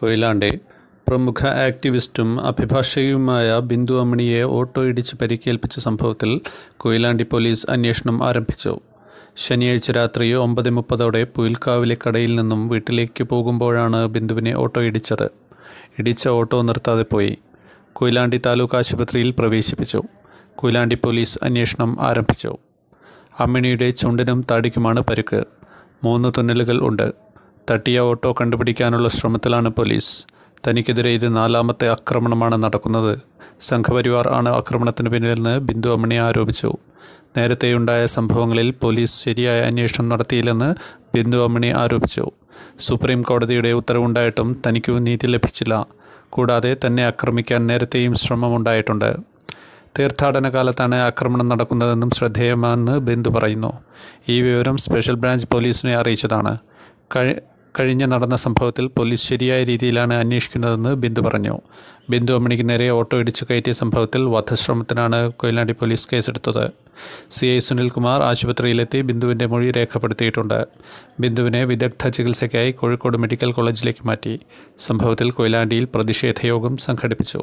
കൊയിലാണ്ടെ പ്രമുഖ ആക്ടിവിസ്റ്റും അഭിഭാഷകയുമായ ബിന്ദു അമ്മിണിയെ ഓട്ടോ ഇടിച്ച് പരിക്കേൽപ്പിച്ച സംഭവത്തിൽ കൊയിലാണ്ടി പോലീസ് അന്വേഷണം ആരംഭിച്ചു ശനിയാഴ്ച രാത്രി ഒമ്പത് മുപ്പതോടെ പുയിൽക്കാവിലെ കടയിൽ നിന്നും വീട്ടിലേക്ക് പോകുമ്പോഴാണ് ബിന്ദുവിനെ ഓട്ടോ ഇടിച്ചത് ഇടിച്ച ഓട്ടോ നിർത്താതെ പോയി കൊയിലാണ്ടി താലൂക്ക് ആശുപത്രിയിൽ പ്രവേശിപ്പിച്ചു കൊയിലാണ്ടി പോലീസ് അന്വേഷണം ആരംഭിച്ചു അമ്മിണിയുടെ ചുണ്ടിനും താടിക്കുമാണ് പരുക്ക് മൂന്ന് തുന്നലുകൾ ഉണ്ട് തട്ടിയ ഓട്ടോ കണ്ടുപിടിക്കാനുള്ള ശ്രമത്തിലാണ് പോലീസ് തനിക്കെതിരെ ഇത് നാലാമത്തെ ആക്രമണമാണ് നടക്കുന്നത് സംഘപരിവാർ ആണ് ആക്രമണത്തിന് പിന്നിലെന്ന് ബിന്ദു അമ്മണി ആരോപിച്ചു നേരത്തെയുണ്ടായ സംഭവങ്ങളിൽ പോലീസ് ശരിയായ അന്വേഷണം നടത്തിയില്ലെന്ന് ബിന്ദു അമ്മണി ആരോപിച്ചു സുപ്രീം കോടതിയുടെ ഉത്തരവുണ്ടായിട്ടും തനിക്കു നീതി ലഭിച്ചില്ല കൂടാതെ തന്നെ ആക്രമിക്കാൻ നേരത്തെയും ശ്രമമുണ്ടായിട്ടുണ്ട് തീർത്ഥാടന കാലത്താണ് ആക്രമണം നടക്കുന്നതെന്നും ശ്രദ്ധേയമാണെന്ന് ബിന്ദു പറയുന്നു ഈ വിവരം സ്പെഷ്യൽ ബ്രാഞ്ച് പോലീസിനെ അറിയിച്ചതാണ് കഴിഞ്ഞ നടന്ന സംഭവത്തിൽ പോലീസ് ശരിയായ രീതിയിലാണ് അന്വേഷിക്കുന്നതെന്ന് ബിന്ദു പറഞ്ഞു ബിന്ദു അമ്മണിക്ക് നേരെ ഓട്ടോ ഇടിച്ചു കയറ്റിയ സംഭവത്തിൽ വധശ്രമത്തിനാണ് കൊയിലാണ്ടി പോലീസ് കേസെടുത്തത് സി ഐ സുനിൽകുമാർ ആശുപത്രിയിലെത്തി ബിന്ദുവിൻ്റെ മൊഴി രേഖപ്പെടുത്തിയിട്ടുണ്ട് ബിന്ദുവിനെ വിദഗ്ധ ചികിത്സയ്ക്കായി കോഴിക്കോട് മെഡിക്കൽ കോളേജിലേക്ക് മാറ്റി സംഭവത്തിൽ കൊയിലാണ്ടിയിൽ പ്രതിഷേധയോഗം സംഘടിപ്പിച്ചു